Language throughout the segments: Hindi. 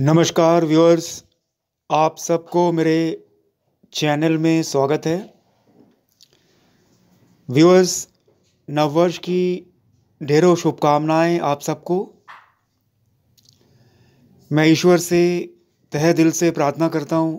नमस्कार व्यूअर्स आप सबको मेरे चैनल में स्वागत है व्यूअर्स नववर्ष की ढेरों शुभकामनाएं आप सबको मैं ईश्वर से तह दिल से प्रार्थना करता हूं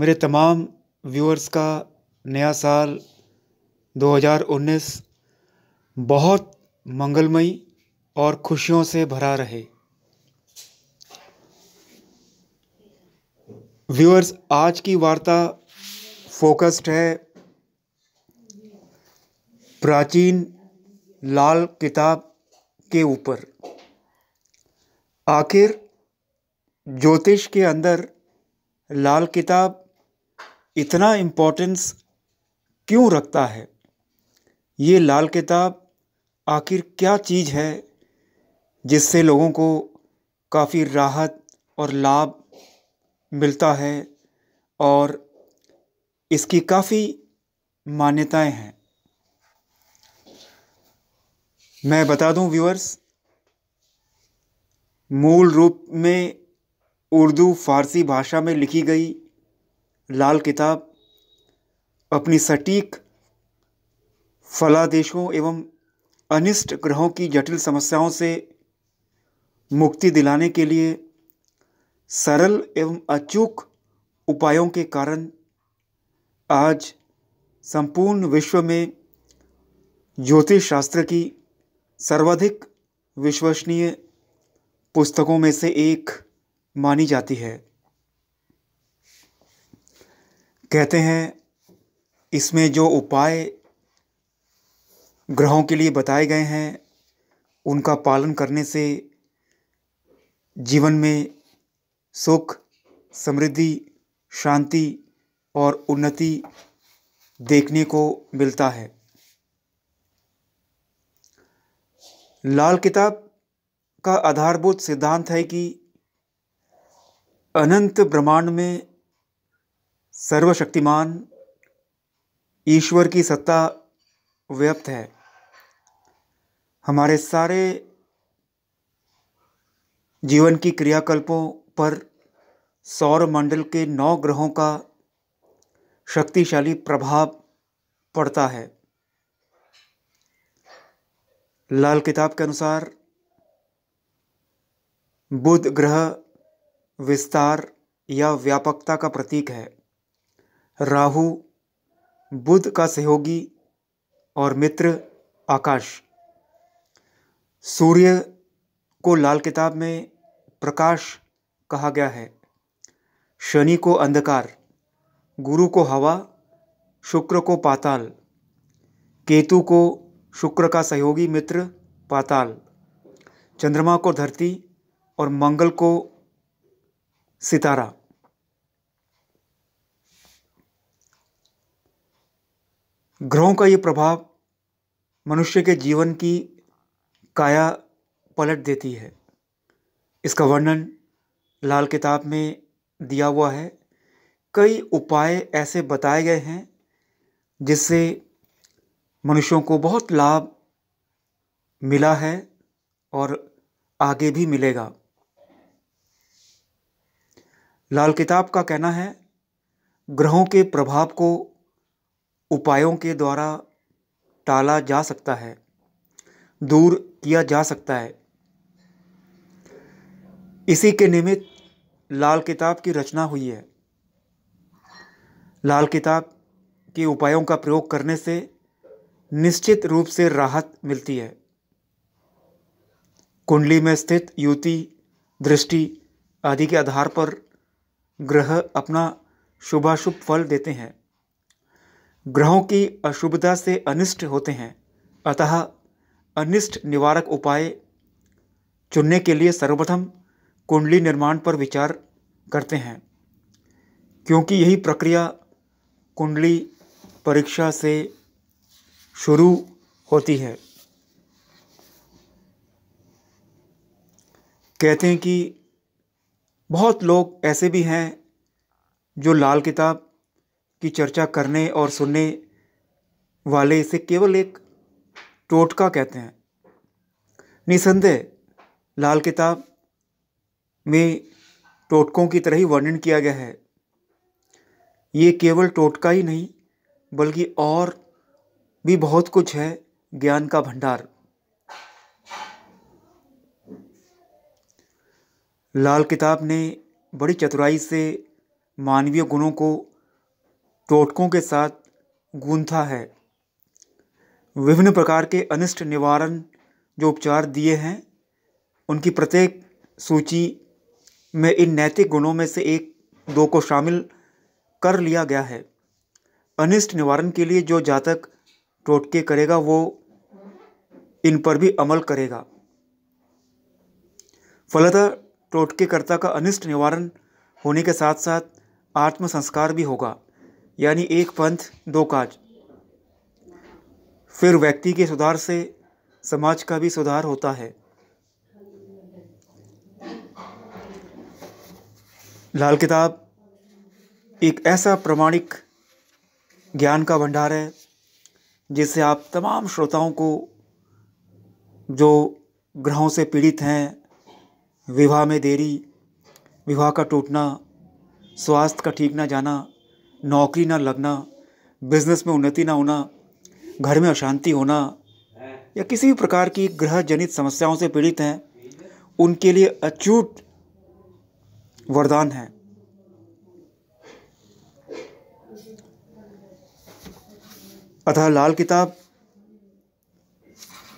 मेरे तमाम व्यूअर्स का नया साल 2019 बहुत मंगलमयी और खुशियों से भरा रहे व्यूअर्स आज की वार्ता फोकस्ड है प्राचीन लाल किताब के ऊपर आखिर ज्योतिष के अंदर लाल किताब इतना इम्पोर्टेंस क्यों रखता है ये लाल किताब आखिर क्या चीज़ है जिससे लोगों को काफ़ी राहत और लाभ मिलता है और इसकी काफ़ी मान्यताएं हैं मैं बता दूं व्यूअर्स मूल रूप में उर्दू फारसी भाषा में लिखी गई लाल किताब अपनी सटीक फलादेशों एवं अनिष्ट ग्रहों की जटिल समस्याओं से मुक्ति दिलाने के लिए सरल एवं अचूक उपायों के कारण आज संपूर्ण विश्व में ज्योतिष शास्त्र की सर्वाधिक विश्वसनीय पुस्तकों में से एक मानी जाती है कहते हैं इसमें जो उपाय ग्रहों के लिए बताए गए हैं उनका पालन करने से जीवन में सुख समृद्धि शांति और उन्नति देखने को मिलता है लाल किताब का आधारभूत सिद्धांत है कि अनंत ब्रह्मांड में सर्वशक्तिमान ईश्वर की सत्ता व्याप्त है हमारे सारे जीवन की क्रियाकल्पों पर सौरमंडल के नौ ग्रहों का शक्तिशाली प्रभाव पड़ता है लाल किताब के अनुसार बुध ग्रह विस्तार या व्यापकता का प्रतीक है राहु बुध का सहयोगी और मित्र आकाश सूर्य को लाल किताब में प्रकाश कहा गया है शनि को अंधकार गुरु को हवा शुक्र को पाताल केतु को शुक्र का सहयोगी मित्र पाताल चंद्रमा को धरती और मंगल को सितारा ग्रहों का ये प्रभाव मनुष्य के जीवन की काया पलट देती है इसका वर्णन लाल किताब में दिया हुआ है कई उपाय ऐसे बताए गए हैं जिससे मनुष्यों को बहुत लाभ मिला है और आगे भी मिलेगा लाल किताब का कहना है ग्रहों के प्रभाव को उपायों के द्वारा टाला जा सकता है दूर किया जा सकता है इसी के निमित्त लाल किताब की रचना हुई है लाल किताब के उपायों का प्रयोग करने से निश्चित रूप से राहत मिलती है कुंडली में स्थित युति दृष्टि आदि के आधार पर ग्रह अपना शुभाशुभ फल देते हैं ग्रहों की अशुभता से अनिष्ट होते हैं अतः अनिष्ट निवारक उपाय चुनने के लिए सर्वप्रथम कुंडली निर्माण पर विचार करते हैं क्योंकि यही प्रक्रिया कुंडली परीक्षा से शुरू होती है कहते हैं कि बहुत लोग ऐसे भी हैं जो लाल किताब की चर्चा करने और सुनने वाले इसे केवल एक टोटका कहते हैं निसंदेह लाल किताब में टोटकों की तरह ही वर्णन किया गया है ये केवल टोटका ही नहीं बल्कि और भी बहुत कुछ है ज्ञान का भंडार लाल किताब ने बड़ी चतुराई से मानवीय गुणों को टोटकों के साथ गूंथा है विभिन्न प्रकार के अनिष्ट निवारण जो उपचार दिए हैं उनकी प्रत्येक सूची में इन नैतिक गुणों में से एक दो को शामिल कर लिया गया है अनिष्ट निवारण के लिए जो जातक टोटके करेगा वो इन पर भी अमल करेगा फलतः कर्ता का अनिष्ट निवारण होने के साथ साथ आत्म संस्कार भी होगा यानी एक पंथ दो काज फिर व्यक्ति के सुधार से समाज का भी सुधार होता है लाल किताब एक ऐसा प्रमाणिक ज्ञान का भंडार है जिससे आप तमाम श्रोताओं को जो ग्रहों से पीड़ित हैं विवाह में देरी विवाह का टूटना स्वास्थ्य का ठीक ना जाना नौकरी ना लगना बिजनेस में उन्नति ना होना घर में अशांति होना या किसी भी प्रकार की ग्रह जनित समस्याओं से पीड़ित हैं उनके लिए अचूट वरदान है अतः लाल किताब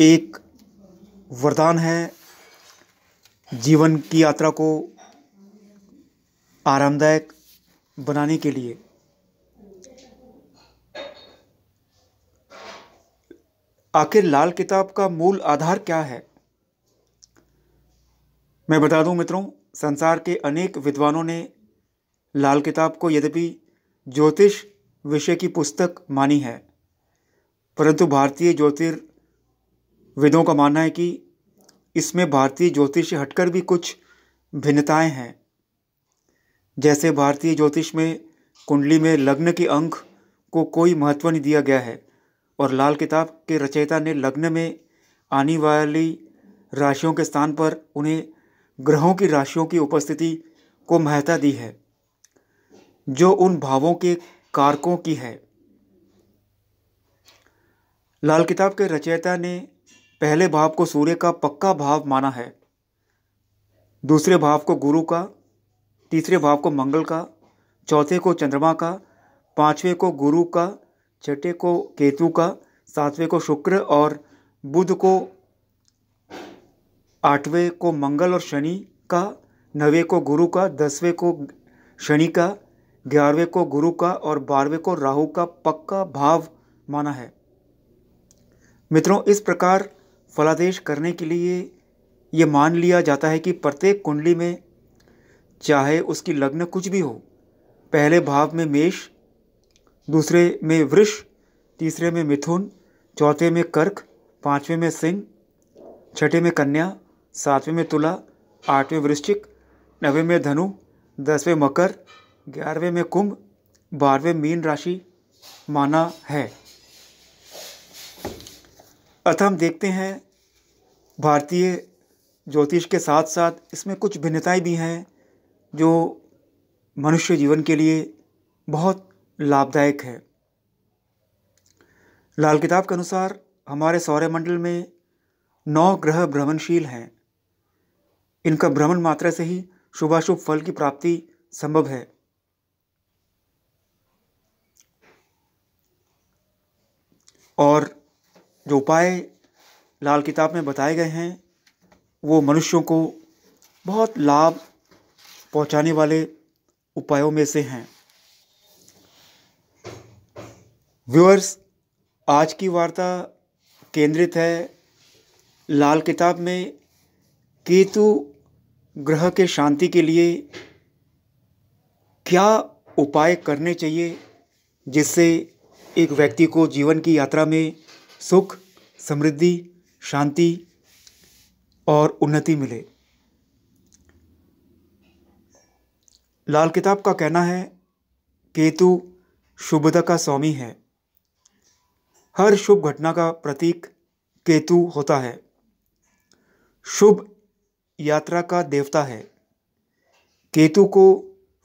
एक वरदान है जीवन की यात्रा को आरामदायक बनाने के लिए आखिर लाल किताब का मूल आधार क्या है मैं बता दूं मित्रों संसार के अनेक विद्वानों ने लाल किताब को यद्यपि ज्योतिष विषय की पुस्तक मानी है परंतु भारतीय ज्योतिर्विदों का मानना है कि इसमें भारतीय ज्योतिष से हटकर भी कुछ भिन्नताएं हैं जैसे भारतीय ज्योतिष में कुंडली में लग्न के अंक को कोई महत्व नहीं दिया गया है और लाल किताब के रचयिता ने लग्न में आने वाली राशियों के स्थान पर उन्हें ग्रहों की राशियों की उपस्थिति को महत्ता दी है जो उन भावों के कारकों की है लाल किताब के रचयिता ने पहले भाव को सूर्य का पक्का भाव माना है दूसरे भाव को गुरु का तीसरे भाव को मंगल का चौथे को चंद्रमा का पांचवें को गुरु का छठे को केतु का सातवें को शुक्र और बुध को आठवें को मंगल और शनि का नवे को गुरु का दसवें को शनि का ग्यारहवें को गुरु का और बारहवें को राहु का पक्का भाव माना है मित्रों इस प्रकार फलादेश करने के लिए ये मान लिया जाता है कि प्रत्येक कुंडली में चाहे उसकी लग्न कुछ भी हो पहले भाव में मेष दूसरे में वृष तीसरे में मिथुन चौथे में कर्क पाँचवें में सिंह छठे में कन्या सातवें में तुला आठवें वृश्चिक नवें में धनु दसवें मकर ग्यारहवें में कुंभ बारहवें मीन राशि माना है अतः हम देखते हैं भारतीय ज्योतिष के साथ साथ इसमें कुछ भिन्नताएं भी हैं जो मनुष्य जीवन के लिए बहुत लाभदायक है लाल किताब के अनुसार हमारे सौर्यमंडल में नौ ग्रह भ्रमणशील हैं इनका भ्रमण मात्रा से ही शुभाशुभ फल की प्राप्ति संभव है और जो उपाय लाल किताब में बताए गए हैं वो मनुष्यों को बहुत लाभ पहुंचाने वाले उपायों में से हैं व्यूअर्स आज की वार्ता केंद्रित है लाल किताब में केतु ग्रह के शांति के लिए क्या उपाय करने चाहिए जिससे एक व्यक्ति को जीवन की यात्रा में सुख समृद्धि शांति और उन्नति मिले लाल किताब का कहना है केतु शुभता का स्वामी है हर शुभ घटना का प्रतीक केतु होता है शुभ यात्रा का देवता है केतु को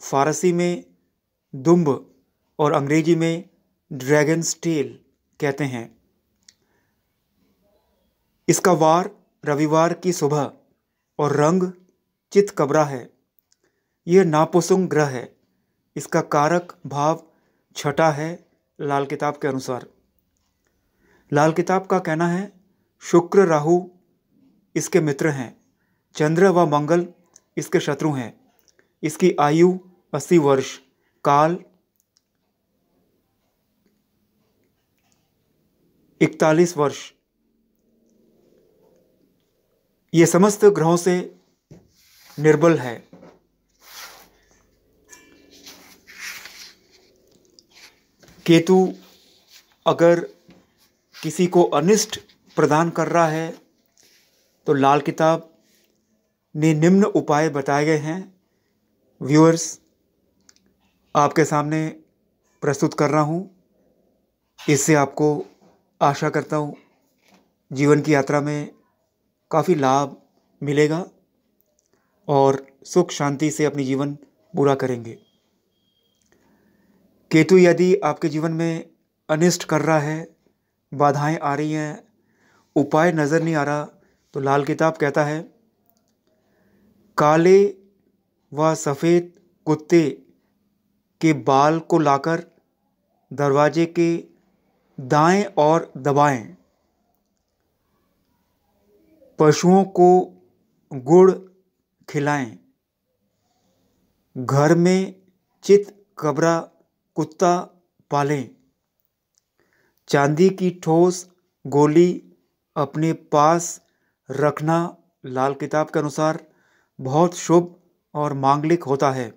फारसी में दुम्ब और अंग्रेजी में ड्रैगन स्टेल कहते हैं इसका वार रविवार की सुबह और रंग कबरा है यह नापुसुंग ग्रह है इसका कारक भाव छठा है लाल किताब के अनुसार लाल किताब का कहना है शुक्र राहु इसके मित्र हैं चंद्र व मंगल इसके शत्रु हैं इसकी आयु अस्सी वर्ष काल इकतालीस वर्ष ये समस्त ग्रहों से निर्बल है केतु अगर किसी को अनिष्ट प्रदान कर रहा है तो लाल किताब ने निम्न उपाय बताए गए हैं व्यूअर्स आपके सामने प्रस्तुत कर रहा हूँ इससे आपको आशा करता हूँ जीवन की यात्रा में काफ़ी लाभ मिलेगा और सुख शांति से अपनी जीवन पूरा करेंगे केतु यदि आपके जीवन में अनिष्ट कर रहा है बाधाएं आ रही हैं उपाय नज़र नहीं आ रहा तो लाल किताब कहता है काले व सफ़ेद कुत्ते के बाल को लाकर दरवाजे के दाएँ और दबाएं पशुओं को गुड़ खिलाएँ घर में चित कबरा कुत्ता पालें चांदी की ठोस गोली अपने पास रखना लाल किताब के अनुसार बहुत शुभ और मांगलिक होता है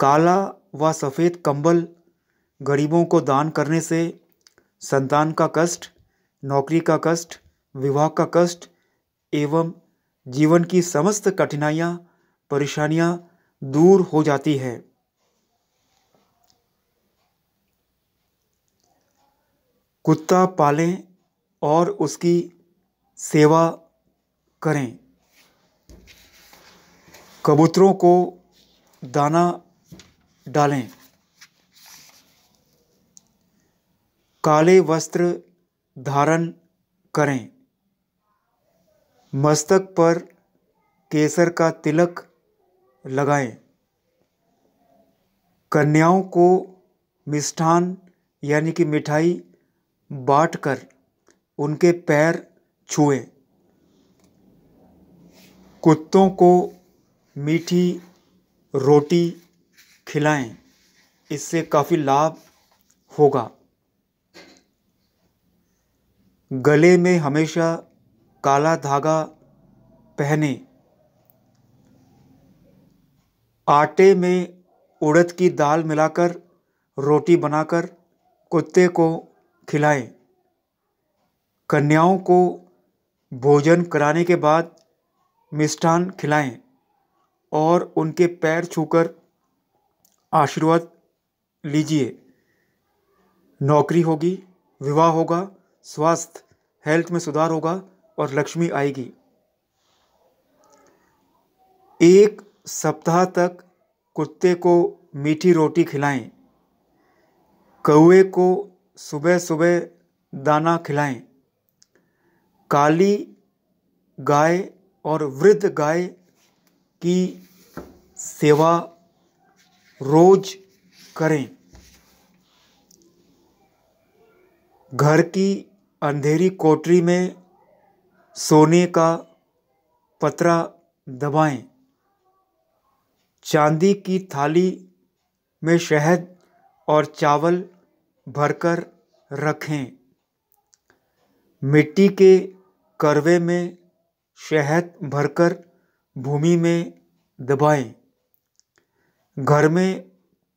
काला व सफ़ेद कंबल गरीबों को दान करने से संतान का कष्ट नौकरी का कष्ट विवाह का कष्ट एवं जीवन की समस्त कठिनाइयाँ परेशानियाँ दूर हो जाती है कुत्ता पालें और उसकी सेवा करें कबूतरों को दाना डालें काले वस्त्र धारण करें मस्तक पर केसर का तिलक लगाएं कन्याओं को मिष्ठान यानी कि मिठाई बांटकर उनके पैर छुएं कुत्तों को मीठी रोटी खिलाएँ इससे काफ़ी लाभ होगा गले में हमेशा काला धागा पहने आटे में उड़द की दाल मिलाकर रोटी बनाकर कुत्ते को खिलाएं कन्याओं को भोजन कराने के बाद मिष्ठान खिलाएं और उनके पैर छूकर आशीर्वाद लीजिए नौकरी होगी विवाह होगा स्वास्थ्य हेल्थ में सुधार होगा और लक्ष्मी आएगी एक सप्ताह तक कुत्ते को मीठी रोटी खिलाएं कौए को सुबह सुबह दाना खिलाएं काली गाय और वृद्ध गाय की सेवा रोज करें घर की अंधेरी कोठरी में सोने का पतरा दबाएं चांदी की थाली में शहद और चावल भरकर रखें मिट्टी के करवे में शहद भरकर भूमि में दबाएं घर में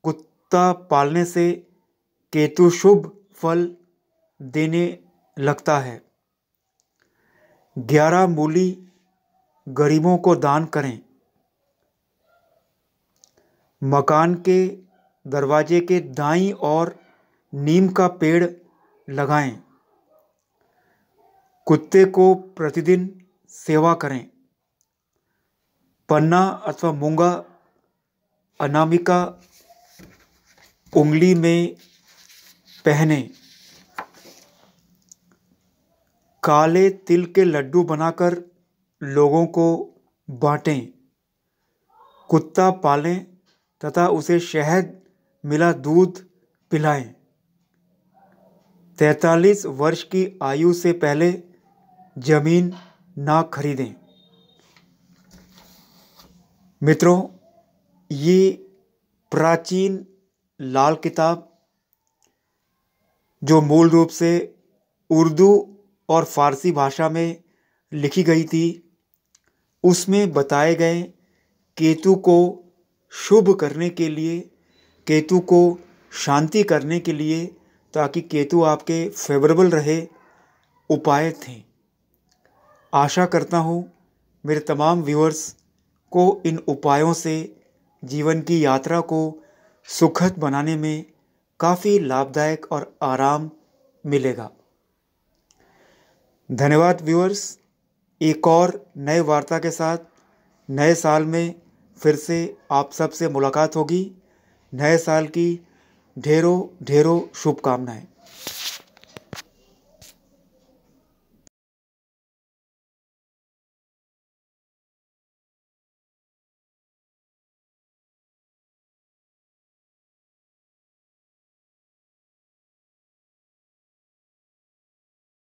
कुत्ता पालने से केतु शुभ फल देने लगता है ग्यारह मूली गरीबों को दान करें मकान के दरवाजे के दाई और नीम का पेड़ लगाएं कुत्ते को प्रतिदिन सेवा करें पन्ना अथवा मूंगा अनामिका उंगली में पहने काले तिल के लड्डू बनाकर लोगों को बांटें कुत्ता पालें तथा उसे शहद मिला दूध पिलाएं तैतालीस वर्ष की आयु से पहले ज़मीन ना खरीदें मित्रों ये प्राचीन लाल किताब जो मूल रूप से उर्दू और फ़ारसी भाषा में लिखी गई थी उसमें बताए गए केतु को शुभ करने के लिए केतु को शांति करने के लिए ताकि केतु आपके फेवरेबल रहे उपाय थे आशा करता हूँ मेरे तमाम व्यूअर्स को इन उपायों से जीवन की यात्रा को सुखद बनाने में काफ़ी लाभदायक और आराम मिलेगा धन्यवाद व्यूअर्स एक और नए वार्ता के साथ नए साल में फिर से आप सब से मुलाकात होगी नए साल की ढेरों ढेरों शुभकामनाएं